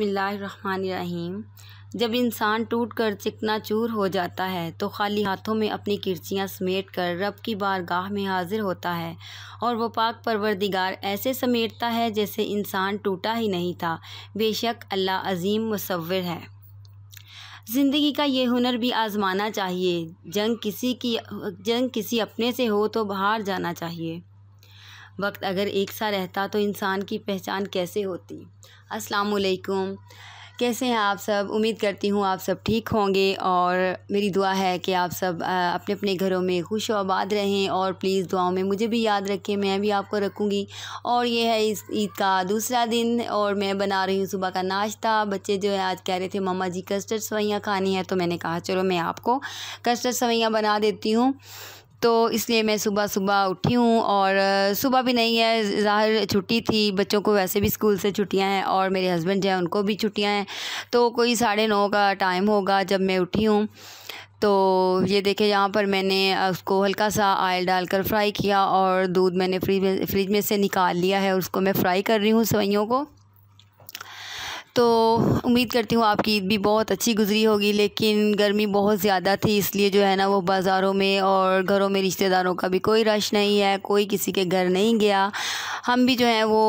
बसमीम जब इंसान टूट कर चिकना चूर हो जाता है तो खाली हाथों में अपनी किरचियाँ समेट कर रब की बारगाह में हाजिर होता है और वह पाक परवरदिगार ऐसे समेटता है जैसे इंसान टूटा ही नहीं था बेशक अल्लाह अजीम मुसवर है ज़िंदगी का ये हुनर भी आज़माना चाहिए जंग किसी की जंग किसी अपने से हो तो बाहर जाना चाहिए वक्त अगर एक सा रहता तो इंसान की पहचान कैसे होती अस्सलाम वालेकुम कैसे हैं आप सब उम्मीद करती हूँ आप सब ठीक होंगे और मेरी दुआ है कि आप सब अपने अपने घरों में खुश और आबाद रहें और प्लीज़ दुआओं में मुझे भी याद रखें मैं भी आपको रखूँगी और ये है इस ईद का दूसरा दिन और मैं बना रही हूँ सुबह का नाश्ता बच्चे जो है आज कह रहे थे मामा जी कस्टर्ड सवैयाँ खानी है तो मैंने कहा चलो मैं आपको कस्टर्ड सवैयाँ बना देती हूँ तो इसलिए मैं सुबह सुबह उठी हूँ और सुबह भी नहीं है ज़ाहिर छुट्टी थी बच्चों को वैसे भी स्कूल से छुट्टियाँ हैं और मेरे हस्बैंड जो हैं उनको भी छुट्टियाँ हैं तो कोई साढ़े नौ का टाइम होगा जब मैं उठी हूँ तो ये देखे यहाँ पर मैंने उसको हल्का सा आयल डालकर फ्राई किया और दूध मैंने फ्रिज में फ्रिज में से निकाल लिया है उसको मैं फ्राई कर रही हूँ सवैयों को तो उम्मीद करती हूँ आपकी ईद भी बहुत अच्छी गुजरी होगी लेकिन गर्मी बहुत ज़्यादा थी इसलिए जो है ना वो बाज़ारों में और घरों में रिश्तेदारों का भी कोई रश नहीं है कोई किसी के घर नहीं गया हम भी जो है वो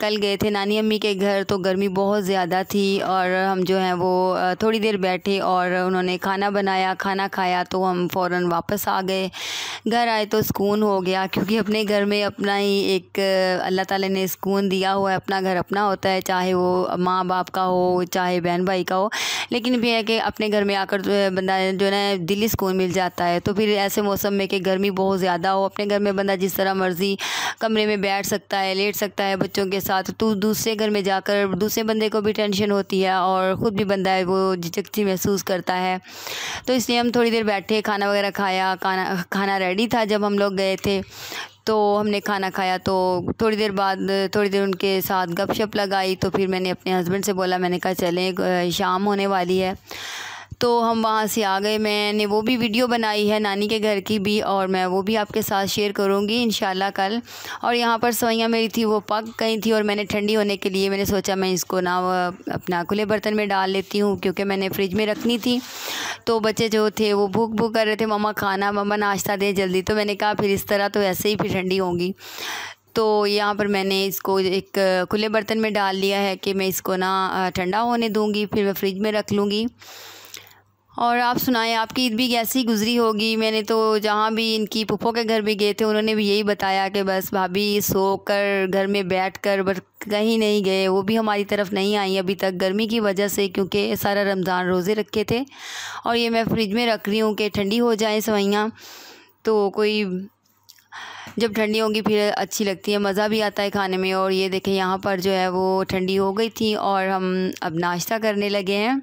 कल गए थे नानी अम्मी के घर तो गर्मी बहुत ज़्यादा थी और हम जो है वो थोड़ी देर बैठे और उन्होंने खाना बनाया खाना खाया तो हम फ़ौर वापस आ गए घर आए तो सुकून हो गया क्योंकि अपने घर में अपना ही एक अल्लाह ताला ने सुकून दिया हुआ है अपना घर अपना होता है चाहे वो माँ बाप का हो चाहे बहन भाई का हो लेकिन भी है कि अपने घर में आकर जो है बंदा जो है ना दिली सुकून मिल जाता है तो फिर ऐसे मौसम में कि गर्मी बहुत ज़्यादा हो अपने घर में बंदा जिस तरह मर्ज़ी कमरे में बैठ सकता सकता है लेट सकता है बच्चों के साथ तो दूसरे घर में जाकर दूसरे बंदे को भी टेंशन होती है और ख़ुद भी बंदा है वो झिझकती महसूस करता है तो इसलिए हम थोड़ी देर बैठे खाना वगैरह खाया खाना खाना रेडी था जब हम लोग गए थे तो हमने खाना खाया तो थोड़ी देर बाद थोड़ी देर उनके साथ गपशप लगाई तो फिर मैंने अपने हस्बैंड से बोला मैंने कहा चलें शाम होने वाली है तो हम वहाँ से आ गए मैंने वो भी वीडियो बनाई है नानी के घर की भी और मैं वो भी आपके साथ शेयर करूँगी इन कल और यहाँ पर सवैयाँ मेरी थी वो पक गई थी और मैंने ठंडी होने के लिए मैंने सोचा मैं इसको ना अपना खुले बर्तन में डाल लेती हूँ क्योंकि मैंने फ्रिज में रखनी थी तो बच्चे जो थे वो भूख भूख कर रहे थे ममा खाना मम्मा नाश्ता दे जल्दी तो मैंने कहा फिर इस तरह तो ऐसे ही फिर ठंडी होंगी तो यहाँ पर मैंने इसको एक खुले बर्तन में डाल लिया है कि मैं इसको ना ठंडा होने दूँगी फिर मैं फ्रिज में रख लूँगी और आप सुनाएं आपकी ईद भी कैसी गुजरी होगी मैंने तो जहाँ भी इनकी पुप्पो के घर भी गए थे उन्होंने भी यही बताया कि बस भाभी सो कर घर में बैठ कर बस कहीं नहीं गए वो भी हमारी तरफ नहीं आई अभी तक गर्मी की वजह से क्योंकि सारा रमज़ान रोज़े रखे थे और ये मैं फ्रिज में रख रही हूँ कि ठंडी हो जाए सवैयाँ तो कोई जब ठंडी होगी फिर अच्छी लगती है मज़ा भी आता है खाने में और ये देखें यहाँ पर जो है वो ठंडी हो गई थी और हम अब नाश्ता करने लगे हैं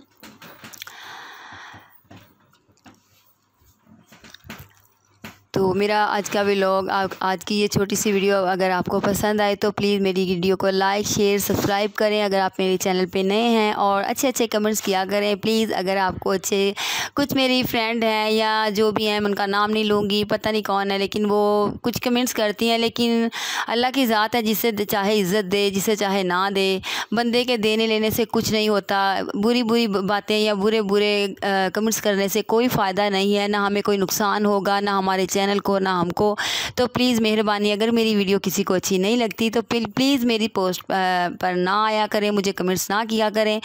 तो मेरा आज का व्लॉग आज की ये छोटी सी वीडियो अगर आपको पसंद आए तो प्लीज़ मेरी वीडियो को लाइक शेयर सब्सक्राइब करें अगर आप मेरे चैनल पे नए हैं और अच्छे अच्छे कमेंट्स किया करें प्लीज़ अगर आपको अच्छे कुछ मेरी फ्रेंड हैं या जो भी हैं उनका नाम नहीं लूँगी पता नहीं कौन है लेकिन वो कुछ कमेंट्स करती हैं लेकिन अल्लाह की ज़ात है जिसे चाहे इज़्ज़त दे जिसे चाहे ना दे बंदे के देने लेने से कुछ नहीं होता बुरी बुरी बातें या बुरे बुरे कमेंट्स करने से कोई फ़ायदा नहीं है ना हमें कोई नुकसान होगा ना हमारे चैनल चैनल को ना हमको तो प्लीज़ मेहरबानी अगर मेरी वीडियो किसी को अच्छी नहीं लगती तो प्लीज़ मेरी पोस्ट पर ना आया करें मुझे कमेंट्स ना किया करें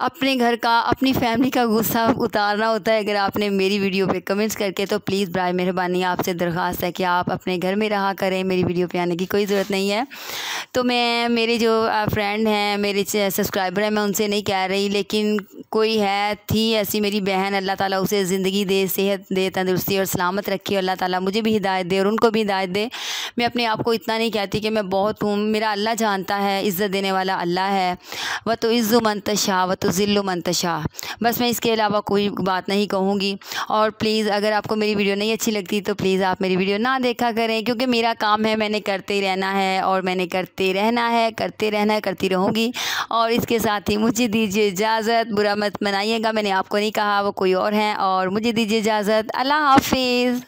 अपने घर का अपनी फैमिली का गुस्सा उतारना होता है अगर आपने मेरी वीडियो पे कमेंट्स करके तो प्लीज़ बरए मेहरबानी आपसे दरख्वास्त है कि आप अपने घर में रहा करें मेरी वीडियो पे आने की कोई ज़रूरत नहीं है तो मैं मेरे जो फ्रेंड हैं मेरे सब्सक्राइबर हैं मैं उनसे नहीं कह रही लेकिन कोई है थी ऐसी मेरी बहन अल्लाह ताला उसे ज़िंदगी दे सेहत दे तंदुरुस्ती और सलामत रखी अल्लाह ताला मुझे भी हिदायत दे और उनको भी हिदायत दे मैं अपने आप को इतना नहीं कहती कि मैं बहुत हूँ मेरा अल्लाह जानता है इज़्ज़त देने वाला अल्लाह है व तो इज़्ज़ मंतशा व तो ज़िल्लु बस मैं इसके अलावा कोई बात नहीं कहूँगी और प्लीज़ अगर आपको मेरी वीडियो नहीं अच्छी लगती तो प्लीज़ आप मेरी वीडियो ना देखा करें क्योंकि मेरा काम है मैंने करते रहना है और मैंने करते रहना है करते रहना है करती रहूँगी और इसके साथ ही मुझे दीजिए इजाज़त बुरा मत मनाइएगा मैंने आपको नहीं कहा वो कोई और हैं और मुझे दीजिए इजाज़त अल्लाह हाफिज़